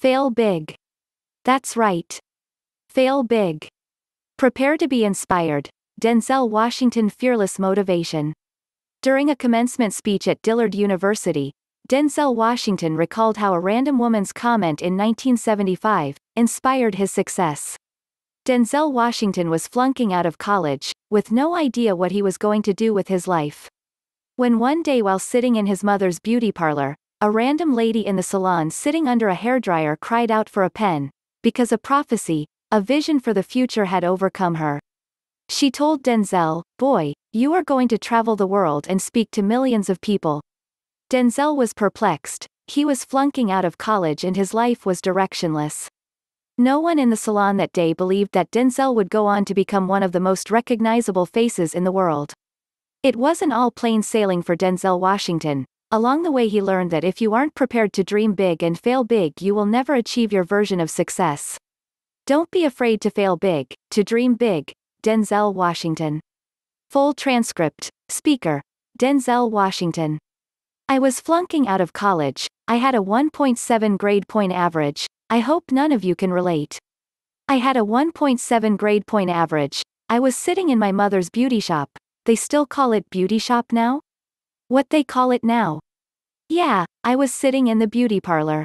Fail big. That's right. Fail big. Prepare to be inspired. Denzel Washington Fearless Motivation. During a commencement speech at Dillard University, Denzel Washington recalled how a random woman's comment in 1975 inspired his success. Denzel Washington was flunking out of college, with no idea what he was going to do with his life. When one day, while sitting in his mother's beauty parlor, a random lady in the salon sitting under a hairdryer cried out for a pen, because a prophecy, a vision for the future had overcome her. She told Denzel, Boy, you are going to travel the world and speak to millions of people. Denzel was perplexed, he was flunking out of college and his life was directionless. No one in the salon that day believed that Denzel would go on to become one of the most recognizable faces in the world. It wasn't all plain sailing for Denzel Washington, Along the way he learned that if you aren't prepared to dream big and fail big you will never achieve your version of success. Don't be afraid to fail big, to dream big, Denzel Washington. Full transcript, speaker, Denzel Washington. I was flunking out of college, I had a 1.7 grade point average, I hope none of you can relate. I had a 1.7 grade point average, I was sitting in my mother's beauty shop, they still call it beauty shop now? What they call it now. Yeah, I was sitting in the beauty parlor.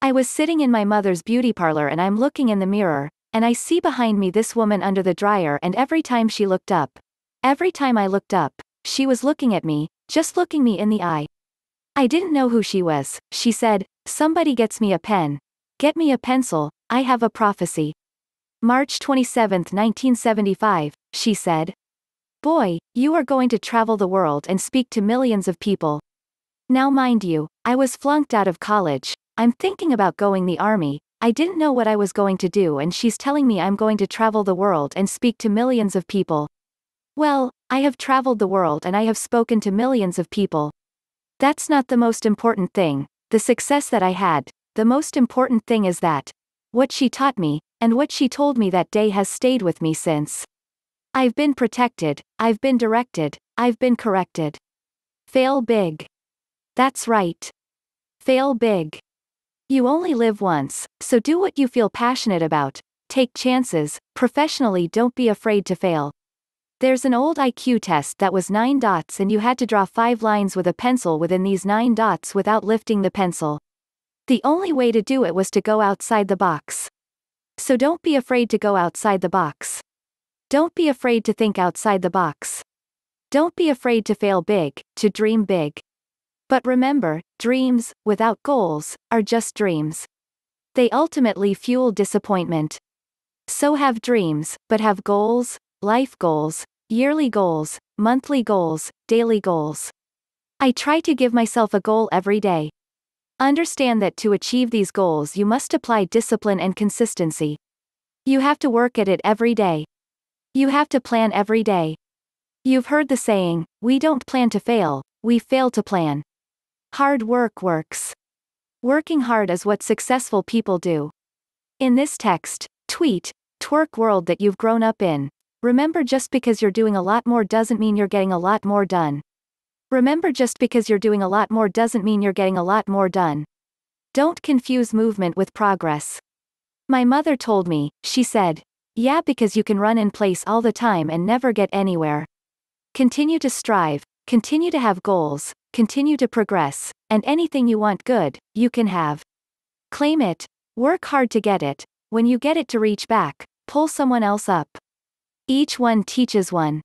I was sitting in my mother's beauty parlor and I'm looking in the mirror, and I see behind me this woman under the dryer and every time she looked up. Every time I looked up, she was looking at me, just looking me in the eye. I didn't know who she was, she said, Somebody gets me a pen. Get me a pencil, I have a prophecy. March 27, 1975, she said, Boy, you are going to travel the world and speak to millions of people. Now mind you, I was flunked out of college, I'm thinking about going the army, I didn't know what I was going to do and she's telling me I'm going to travel the world and speak to millions of people. Well, I have traveled the world and I have spoken to millions of people. That's not the most important thing, the success that I had, the most important thing is that. What she taught me, and what she told me that day has stayed with me since. I've been protected, I've been directed, I've been corrected. Fail big. That's right. Fail big. You only live once, so do what you feel passionate about, take chances, professionally don't be afraid to fail. There's an old IQ test that was 9 dots and you had to draw 5 lines with a pencil within these 9 dots without lifting the pencil. The only way to do it was to go outside the box. So don't be afraid to go outside the box. Don't be afraid to think outside the box. Don't be afraid to fail big, to dream big. But remember, dreams, without goals, are just dreams. They ultimately fuel disappointment. So have dreams, but have goals, life goals, yearly goals, monthly goals, daily goals. I try to give myself a goal every day. Understand that to achieve these goals, you must apply discipline and consistency. You have to work at it every day. You have to plan every day. You've heard the saying, we don't plan to fail, we fail to plan. Hard work works. Working hard is what successful people do. In this text, tweet, twerk world that you've grown up in, remember just because you're doing a lot more doesn't mean you're getting a lot more done. Remember just because you're doing a lot more doesn't mean you're getting a lot more done. Don't confuse movement with progress. My mother told me, she said, yeah because you can run in place all the time and never get anywhere. Continue to strive, continue to have goals, continue to progress, and anything you want good, you can have. Claim it, work hard to get it, when you get it to reach back, pull someone else up. Each one teaches one.